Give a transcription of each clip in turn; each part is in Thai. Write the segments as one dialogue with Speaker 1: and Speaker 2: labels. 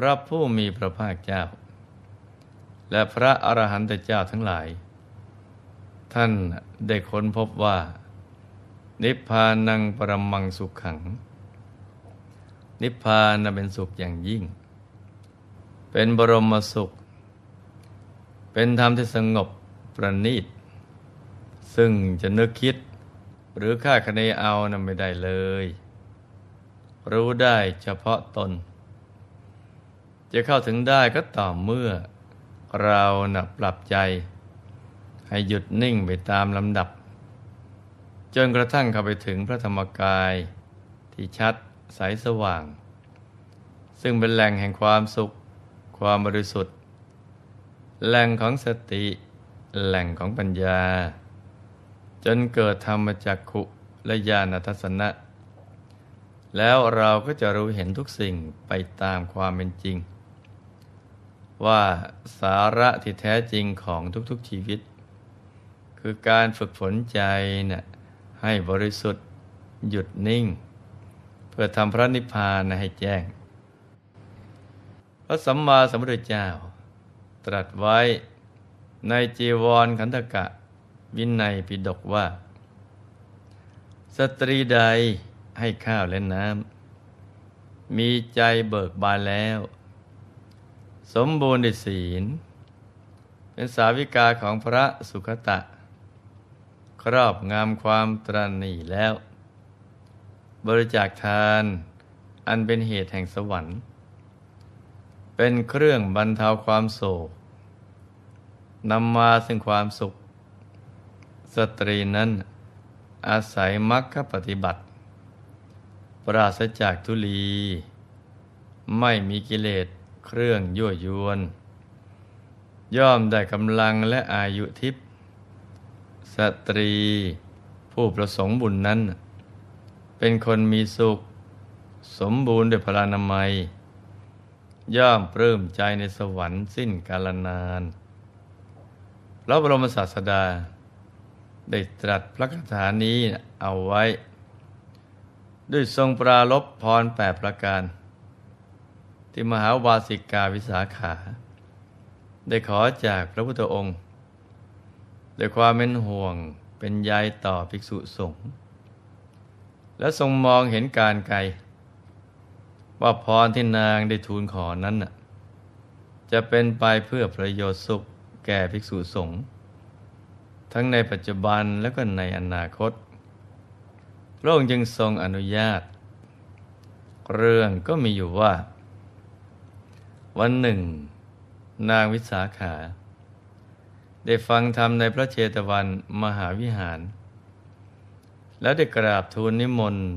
Speaker 1: พระผู้มีพระภาคเจ้า และพระอรหันตเจ้าทั้งหลาย ท่านได้ค้นพบว่า นิพพานังปรมังสุขขัง นิพพานเป็นสุขอย่างยิ่ง เป็นบรมสุข เป็นธรรมที่สงบประณีต ซึ่งจะนึกคิด หรือค่าคะเนเอานั้นไม่ได้เลย รู้ได้เฉพาะตนจะเข้าถึงได้ก็ต่อเมื่อเรานะปรับใจ ให้หยุดนิ่งไปตามลำดับจนกระทั่งเข้าไปถึงพระธรรมกายที่ชัดใสสว่าง ซึ่งเป็นแหล่งแห่งความสุขความบริสุทธิ์แหล่งของสติ แหล่งของปัญญา จนเกิดธรรมจักขุและญาณทัศนะ แล้วเราก็จะรู้เห็นทุกสิ่งไปตามความเป็นจริงว่าสาระที่แท้จริงของทุกๆชีวิต คือการฝึกฝนใจนะ่ะให้บริสุทธิ์หยุดนิ่ง เพื่อทำพระนิพพานให้แจ้ง พระสัมมาสัมพุทธเจ้า ตรัสไว้ ในจีวรขันธกะวินัยปิดกว่า สตรีใดให้ข้าวและน้ำมีใจเบิกบานแล้วสมบูรณ์ด้วยศีลเป็นสาวิกาของพระสุขตะ ครอบงามความตรณีแล้ว บริจาคทานอันเป็นเหตุแห่งสวรรค์ เป็นเครื่องบรรเทาความโศกนำมาซึ่งความสุข สตรีนั้นอาศัยมรรคปฏิบัติ ปราศจากทุลี ไม่มีกิเลสเครื่องยั่วยวน ย่อมได้กำลังและอายุทิพย์สตรีผู้ประสงค์บุญนั้น เป็นคนมีสุขสมบูรณ์ด้วยพลานามัย ย่อมปลื้มใจในสวรรค์สิ้นกาลนานพระบรมศาสดาได้ตรัสพระคาถานี้เอาไว้ ด้วยทรงปรารบพรแปดประการที่มหาวาสิกาวิสาขา ได้ขอจากพระพุทธองค์ด้วยความเป็นห่วงเป็นยายต่อภิกษุสงฆ์และทรงมองเห็นการไกล ว่าพรที่นางได้ทูลขอนั้น จะเป็นไปเพื่อประโยชน์สุขแก่ภิกษุสงฆ์ทั้งในปัจจุบันและก็ในอนาคตพระองค์จึงทรงอนุญาต เรื่องก็มีอยู่ว่าวันหนึ่งนางวิสาขา ได้ฟังธรรมในพระเชตวันมหาวิหาร แล้วได้กราบทูลนิมนต์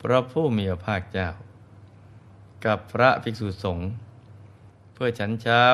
Speaker 1: พระผู้มีพระภาคเจ้า กับพระภิกษุสงฆ์เพื่อฉันเช้า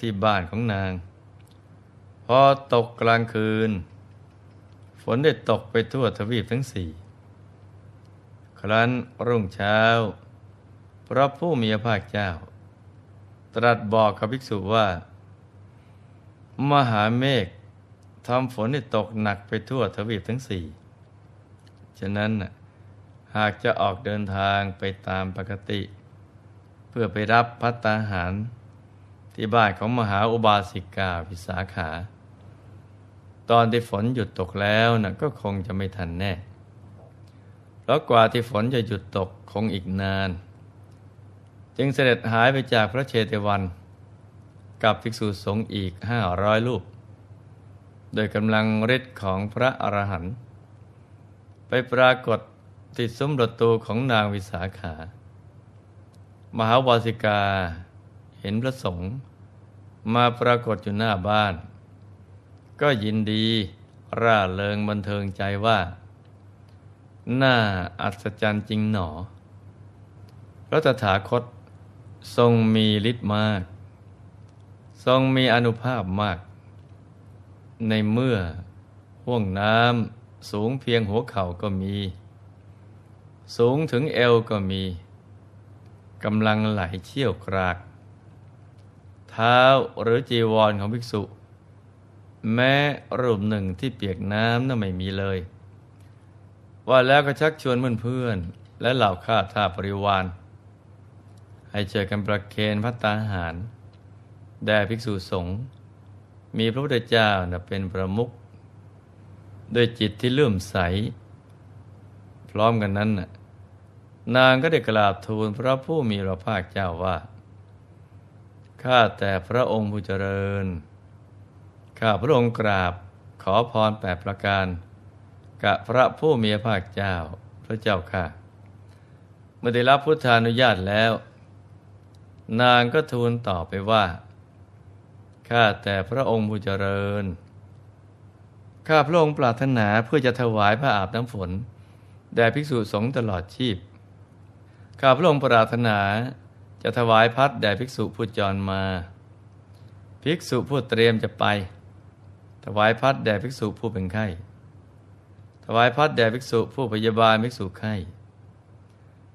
Speaker 1: ที่บ้านของนาง พอตกกลางคืน ฝนได้ตกไปทั่วทวีปทั้งสี่ครั้นรุ่งเช้า พระผู้มีพระภาคเจ้าตรัสบอกกับภิกษุว่า มหาเมฆทำฝนให้ตกหนักไปทั่วทวีปทั้งสี่ ฉะนั้นหากจะออกเดินทางไปตามปกติ เพื่อไปรับพัตตาหาร ที่บ้านของมหาอุบาสิกาพิสาขา ตอนที่ฝนหยุดตกแล้วนะก็คงจะไม่ทันแน่เพราะกว่าที่ฝนจะหยุดตกคงอีกนานจึงเสด็จหายไปจากพระเชตวันกับภิกษุสงฆ์อีกห้าร้อยรูป โดยกำลังฤทธิ์ของพระอรหันต์ไปปรากฏติดซุ้มประตูของนางวิสาขา มหาวาสิกาเห็นพระสงฆ์มาปรากฏอยู่หน้าบ้าน ก็ยินดีร่าเริงบันเทิงใจว่าน่าอัศจรรย์จริงหนอพระตถาคตทรงมีฤทธิ์มาก ทรงมีอนุภาพมาก ในเมื่อห่วงน้ำสูงเพียงหัวเข่าก็มี สูงถึงเอวก็มี กำลังไหลเชี่ยวกราก เท้าหรือจีวรของภิกษุ แม้รูปหนึ่งที่เปียกน้ำนั่นไม่มีเลย ว่าแล้วก็ชักชวนเพื่อนนและเหล่าข้าทาปริวารให้เจอกันประเคนพระตาหารแด่ภิกษุสงฆ์ มีพระพุทธเจ้าเป็นประมุขด้วยจิตที่เลื่อมใส พร้อมกันนั้น นางก็ได้กราบทูลพระผู้มีพระภาคเจ้าว่า ข้าแต่พระองค์ผู้เจริญ ข้าพระองค์กราบขอพรแปดประการกับพระผู้มีพระภาคเจ้าพระเจ้า ค่ะเมื่อได้รับพุทธานุญาตแล้วนางก็ทูลตอบไปว่า ข้าแต่พระองค์ผู้เจริญ ข้าพระองค์ปรารถนาเพื่อจะถวายพระอาบน้ำฝน แด่ภิกษุสงฆ์ตลอดชีพ ข้าพระองค์ปรารถนา จะถวายพัดแด่ภิกษุผู้จรมา ภิกษุผู้เตรียมจะไป ถวายพัดแด่ภิกษุผู้เป็นไข้ ถวายพัดแด่ภิกษุผู้พยาบาลภิกษุไข้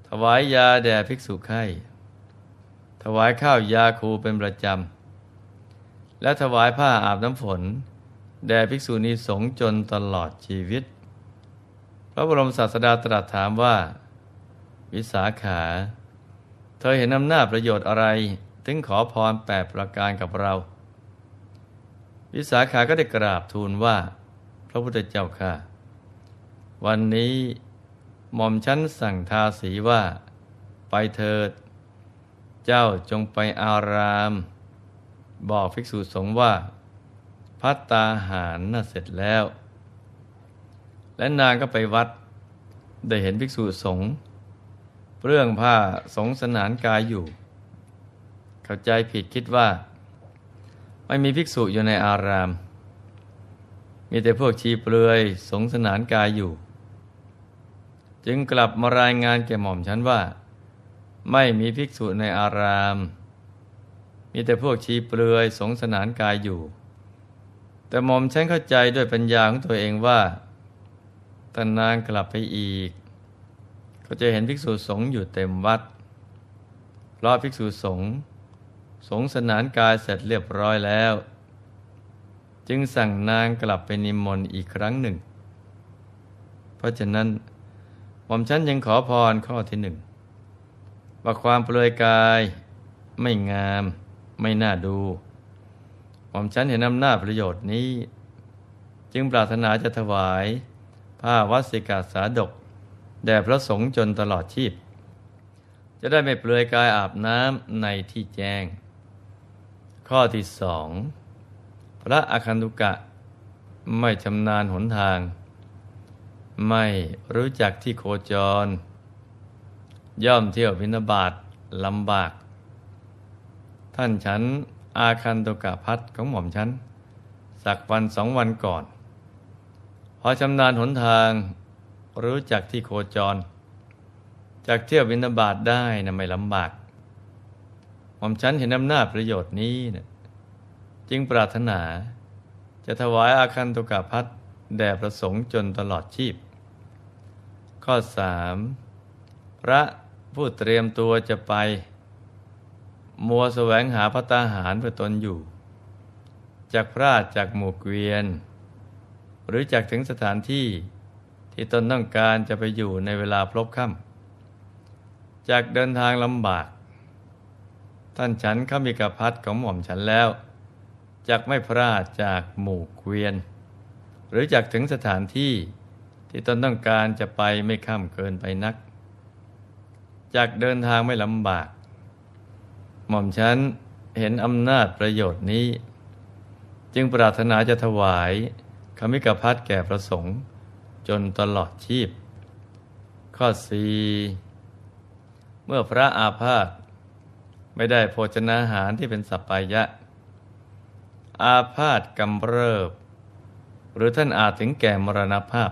Speaker 1: ถวายยาแด่ภิกษุไข้ถวายข้าวยาคูเป็นประจำและถวายผ้าอาบน้ำฝน แด่ภิกษุณีสงฆ์จนตลอดชีวิต พระบรมศาสดาตรัสถามว่า วิสาขา เธอเห็นอำนาจประโยชน์อะไรถึงขอพรแปดประการกับเรา วิสาขาก็ได้กราบทูลว่า พระพุทธเจ้าค่ะ วันนี้หม่อมชั้นสั่งทาสีว่าไปเถิดเจ้าจงไปอารามบอกภิกษุสงฆ์ว่าพัตตาหารน่ะเสร็จแล้ว และนางก็ไปวัดได้เห็นภิกษุสงฆ์เรื่องผ้าสงสนานกายอยู่ เข้าใจผิดคิดว่า ไม่มีภิกษุอยู่ในอาราม มีแต่พวกชีเปลือยสงสนานกายอยู่ จึงกลับมารายงานแก่หม่อมฉันว่าไม่มีภิกษุในอาราม มีแต่พวกชีเปลือยสงสนานกายอยู่ แต่หม่อมฉันเข้าใจด้วยปัญญาของตัวเองว่าตนานกลับไปอีก ก็จะเห็นภิกษุสงฆ์อยู่เต็มวัด เพราะภิกษุสงฆ์สงสนานกายเสร็จเรียบร้อยแล้ว จึงสั่งนางกลับไปนิมนต์อีกครั้งหนึ่ง เพราะฉะนั้น หม่อมฉันยังขอพรข้อที่หนึ่งว่าความเปลือยกายไม่งาม ไม่น่าดูผมฉันเห็นอำนาจประโยชน์นี้ จึงปรารถนาจะถวายผ้าวัสิกาสาดก แด่พระสงฆ์จนตลอดชีพ จะได้ไม่เปลือยกายอาบน้ำในที่แจ้ง ข้อที่สองพระอคันตุกะ ไม่ชำนาญหนทาง ไม่รู้จักที่โคจรย่อมเที่ยวพินาบาตลำบาก ท่านฉัน อาคันตกะพัทของหม่อมฉัน สักวันสองวันก่อน พอชำนาญหนทางรู้จักที่โคจร จากเที่ยวบินาบาตได้นะไม่ลำบาก หม่อมฉันเห็นอำนาจประโยชน์นี้นะจึงปรารถนาจะถวายอาคันตกะพัทแด่ประสงค์จนตลอดชีพ ข้อมพระผู้เตรียมตัวจะไป มัวแสวงหาพระตาหารเพื่อตนอยู่จากพระจากหมู่เกวียน หรือจากถึงสถานที่ที่ตนต้องการจะไปอยู่ในเวลาพลบค่ำจากเดินทางลำบาก ท่านฉันข้ามีกระพัดของหม่อมฉันแล้วจากไม่พลาดจากหมู่เกวียน หรือจากถึงสถานที่ที่ตนต้องการจะไปไม่ข้ามเกินไปนักจากเดินทางไม่ลำบาก หม่อมฉันเห็นอำนาจประโยชน์นี้ จึงปรารถนาจะถวาย คมิกพัฒแก่ประสงค์ จนตลอดชีพ ข้อสี่เมื่อพระอาพาธไม่ได้โภชนาหารที่เป็นสัปปายะ อาพาธกำเริบ หรือท่านอาจถึงแก่มรณภาพ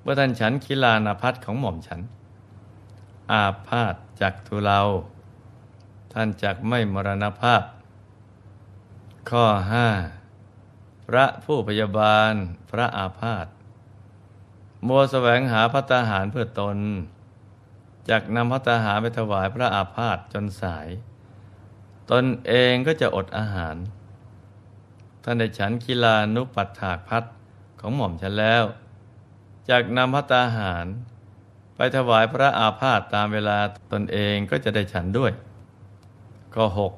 Speaker 1: เมื่อท่านฉันคิลานาพัฒของหม่อมฉันอาพาธจากทุเลาท่านจากไม่มรณภาพ ข้อห้าพระผู้พยาบาลพระอาพาธมัวแสวงหาพัตาหารเพื่อตน จากนำพัตาหารไปถวายพระอาพาธจนสาย ตนเองก็จะอดอาหาร ท่านได้ฉันกีฬานุปัฏฐากพัดของหม่อมฉันแล้วจากนำพัตาหารไปถวายพระอาพาธตามเวลาตนเองก็จะได้ฉันด้วย ก็หก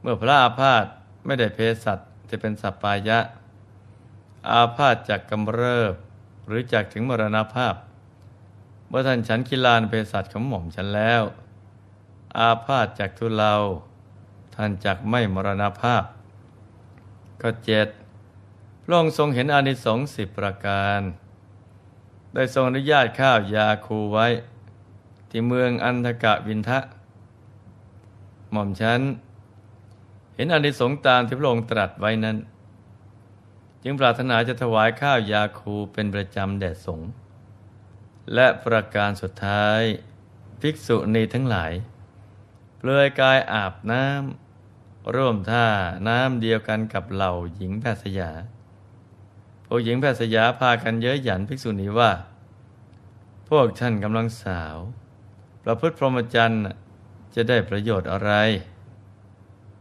Speaker 1: เมื่อพระอาพาธไม่ได้เพศสัตว์จะเป็นสัปปายะอาพาธจากกำเริบ หรือจากถึงมรณภาพเมื่อท่านฉันกีฬานเศสัตว์ของหม่อมฉันแล้ว อาพาธจากทุเลาท่านจากไม่มรณภาพ ก็เจ็ดพระองค์ทรงเห็นอานิสงส์สิบประการได้ทรงอนุญาตข้าวยาคูไว้ ที่เมืองอันธกะวินทะ หม่อมฉันเห็นอนิสงส์ตามที่พระองค์ตรัสไว้นั้น จึงปรารถนาจะถวายข้าวยาคูเป็นประจำแด่สงฆ์และประการสุดท้ายภิกษุณีทั้งหลาย เปลือยกายอาบน้ำร่วมท่าน้ำเดียวกันกับเหล่าหญิงแพทย์สยาพวกหญิงแพทย์สยาพากันเย้ยหยันภิกษุณีว่า พวกท่านกำลังสาวประพฤติพรหมจรรย์จะได้ประโยชน์อะไร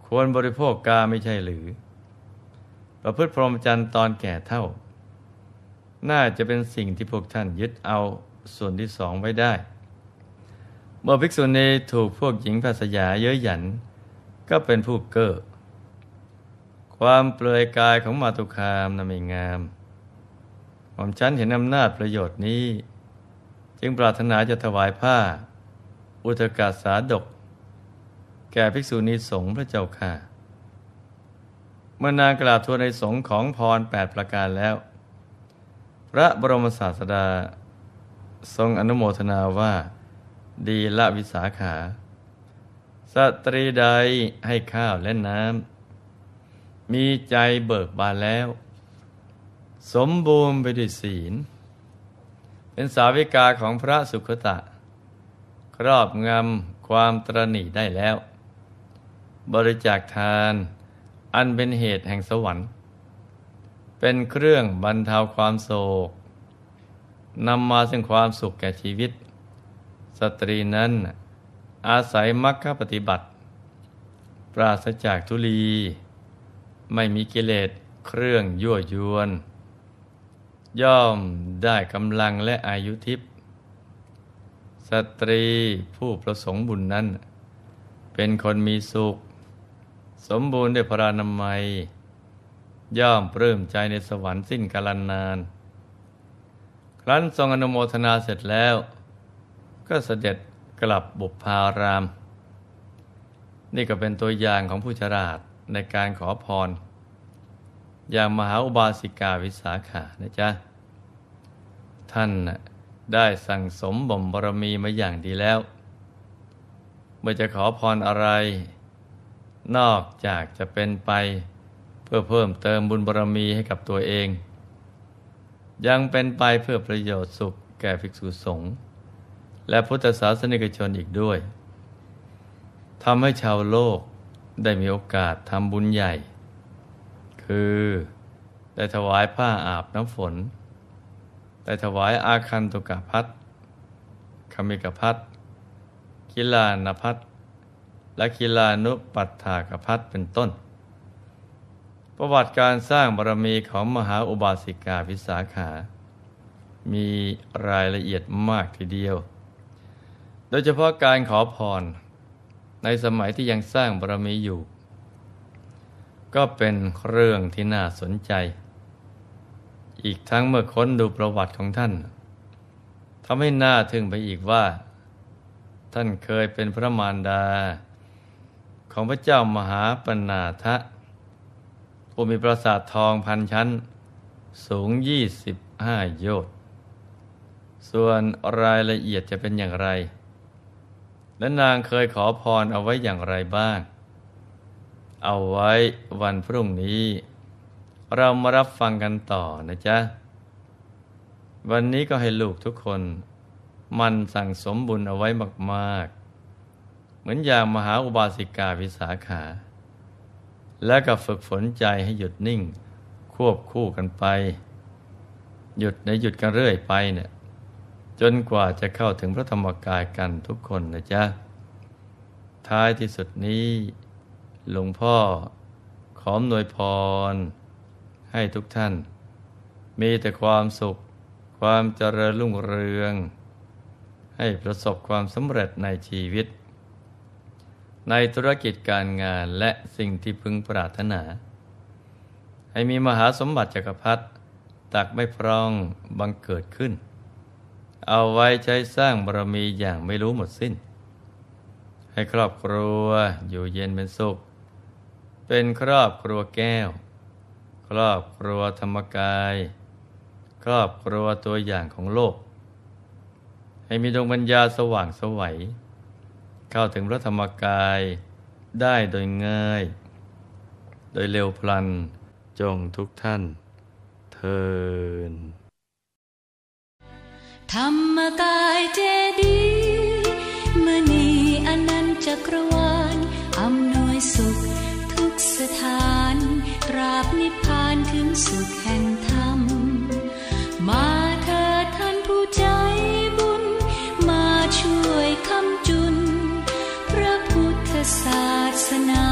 Speaker 1: ควรบริโภคกาไม่ใช่หรือ ประพฤติพรหมจรรย์ตอนแก่เท่า น่าจะเป็นสิ่งที่พวกท่านยึดเอาส่วนที่สองไว้ได้ เมื่อภิกษุณีถูกพวกหญิงภาษยาเย้ยหยัน ก็เป็นผู้เก้อความเปลือยกายของมาตุคามนั้นไม่งามหมฉันเห็นอำนาจประโยชน์นี้ จึงปรารถนาจะถวายผ้า อุตกาสาดก แก่ภิกษุณีสงฆ์พระเจ้าค่ะ เมื่อนางกราบทูลในสงฆ์ของพรแปดประการแล้ว พระบรมศาสดาทรงอนุโมทนาว่า ดีละวิสาขา สตรีใดให้ข้าวและน้ำมีใจเบิกบานแล้ว สมบูรณ์ไปด้วยศีล เป็นสาวิกาของพระสุคตะครอบงำความตรณีได้แล้ว บริจาคทานอันเป็นเหตุแห่งสวรรค์ เป็นเครื่องบรรเทาความโศกนำมาสึ่งความสุขแก่ชีวิต สตรีนั้น อาศัยมรรคปฏิบัติ ปราศจากทุลีไม่มีกิเลสเครื่องยั่วยวน ย่อมได้กำลังและอายุทิพย์สตรีผู้ประสงค์บุญนั้น เป็นคนมีสุข สมบูรณ์ด้วยพรานามัยย่อมปลื้มใจในสวรรค์สิ้นกาลนาน ครั้นทรงอนุโมทนาเสร็จแล้ว ก็เสด็จกลับบุพพาราม นี่ก็เป็นตัวอย่างของผู้ฉลาดในการขอพร อย่างมหาอุบาสิกาวิสาขานะจ๊ะ ท่านได้สั่งสมบ่มบารมีมาอย่างดีแล้ว เมื่อจะขอพรอะไร นอกจากจะเป็นไปเพื่อเพิ่มเติมบุญบารมีให้กับตัวเอง ยังเป็นไปเพื่อประโยชน์สุขแก่ภิกษุสงฆ์และพุทธศาสนิกชนอีกด้วยทำให้ชาวโลกได้มีโอกาสทำบุญใหญ่ คือ ได้ถวายผ้าอาบน้ำฝน ได้ถวายอาคันตุกพัทคมิกพัทกิลานพัทและกิลานุปัฏฐากพัทเป็นต้น ประวัติการสร้างบารมีของมหาอุบาสิกาพิสาขา มีรายละเอียดมากทีเดียว โดยเฉพาะการขอพรในสมัยที่ยังสร้างบารมีอยู่ ก็เป็นเรื่องที่น่าสนใจ อีกทั้งเมื่อค้นดูประวัติของท่านทำให้น่าทึ่งไปอีกว่า ท่านเคยเป็นพระมารดา ของพระเจ้ามหาปนาทะผู้มีปราสาททองพันชั้นสูง 25 โยชน์ส่วนรายละเอียดจะเป็นอย่างไรและนางเคยขอพรเอาไว้อย่างไรบ้าง เอาไว้วันพรุ่งนี้ เรามารับฟังกันต่อนะจ๊ะ วันนี้ก็ให้ลูกทุกคน มันสั่งสมบุญเอาไว้มากๆ เหมือนอย่างมหาอุบาสิกาวิสาขา และก็ฝึกฝนใจให้หยุดนิ่ง ควบคู่กันไป หยุดในหยุดกันเรื่อยไปเนี่ยจนกว่าจะเข้าถึงพระธรรมกายกันทุกคนนะจ๊ะ ท้ายที่สุดนี้หลวงพ่อขอมหนวยพร ให้ทุกท่าน มีแต่ความสุข ความเจริญรุ่งเรือง ให้ประสบความสำเร็จในชีวิต ในธุรกิจการงานและสิ่งที่พึงปรารถนา ให้มีมหาสมบัติจักรพรรดิตักไม่พร่องบังเกิดขึ้นเอาไว้ใช้สร้างบารมีอย่างไม่รู้หมดสิ้น ให้ครอบครัวอยู่เย็นเป็นสุข เป็นครอบครัวแก้ว ครอบครัวธรรมกาย ครอบครัวตัวอย่างของโลก ให้มีดวงปัญญาสว่างสวัยเข้าถึงพระธรรมกายได้โดยง่าย โดยเร็วพลันจงทุกท่านเทินธรรมกายเจดี มณีอนันตจักรวาลอำนวยสุขทุกสถานตราบนิพพานถึงสุขแห่งธรรมมาเถิดท่านผู้ใจบุญ มาช่วยคำจุน พระพุทธศาสนา